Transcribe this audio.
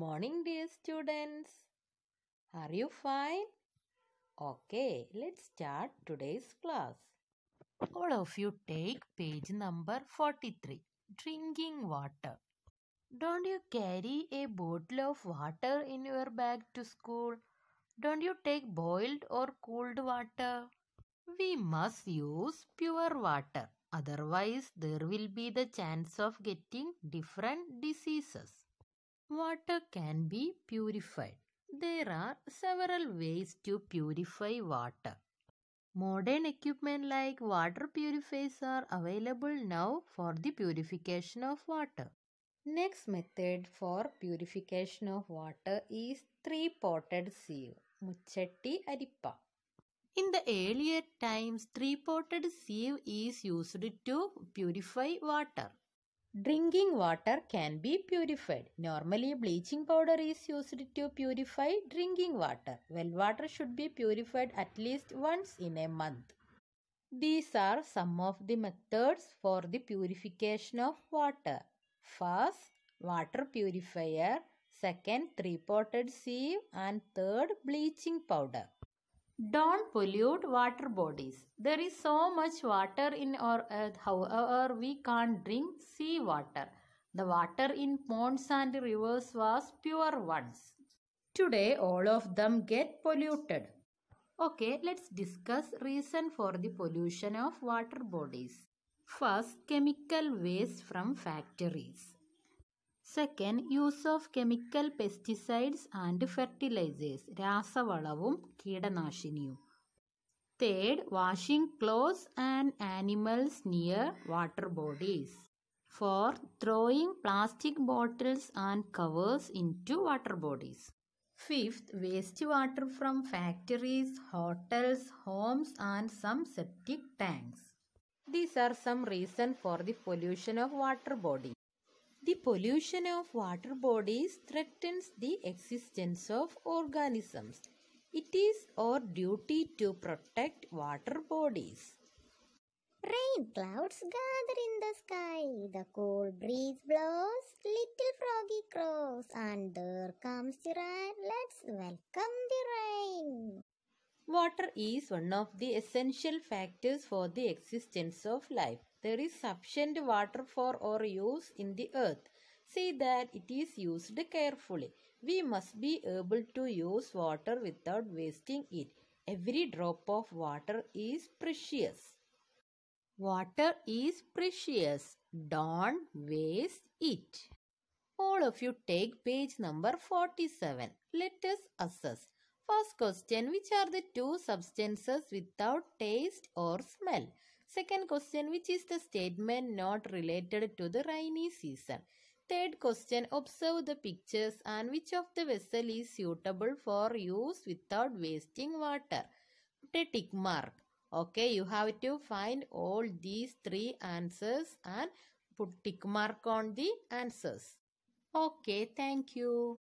morning, dear students. Are you fine? Okay, let's start today's class. All of you take page number 43 Drinking Water. Don't you carry a bottle of water in your bag to school? Don't you take boiled or cooled water? We must use pure water. Otherwise, there will be the chance of getting different diseases. Water can be purified. There are several ways to purify water. Modern equipment like water purifiers are available now for the purification of water. Next method for purification of water is three potted sieve, Muchatti Arippa. In the earlier times, three potted sieve is used to purify water. Drinking water can be purified. Normally, bleaching powder is used to purify drinking water. Well water should be purified at least once in a month. These are some of the methods for the purification of water. First, water purifier. Second, three-potted sieve. And third, bleaching powder. Don't pollute water bodies. There is so much water in our earth, however, we can't drink sea water. The water in ponds and rivers was pure once. Today, all of them get polluted. Okay, let's discuss reason for the pollution of water bodies. First, chemical waste from factories. Second, use of chemical pesticides and fertilizers. Rasa valavum, kedanashinium. Third, washing clothes and animals near water bodies. Fourth, throwing plastic bottles and covers into water bodies. Fifth, waste water from factories, hotels, homes and some septic tanks. These are some reasons for the pollution of water bodies. The pollution of water bodies threatens the existence of organisms. It is our duty to protect water bodies. Rain clouds gather in the sky, the cold breeze blows, little froggy crows, and there comes the rain. Let's welcome the rain. Water is one of the essential factors for the existence of life. There is sufficient water for our use in the earth. See that it is used carefully. We must be able to use water without wasting it. Every drop of water is precious. Water is precious. Don't waste it. All of you take page number 47. Let us assess First question, which are the two substances without taste or smell? Second question, which is the statement not related to the rainy season? Third question, observe the pictures and which of the vessel is suitable for use without wasting water? Put a tick mark. Okay, you have to find all these three answers and put tick mark on the answers. Okay, thank you.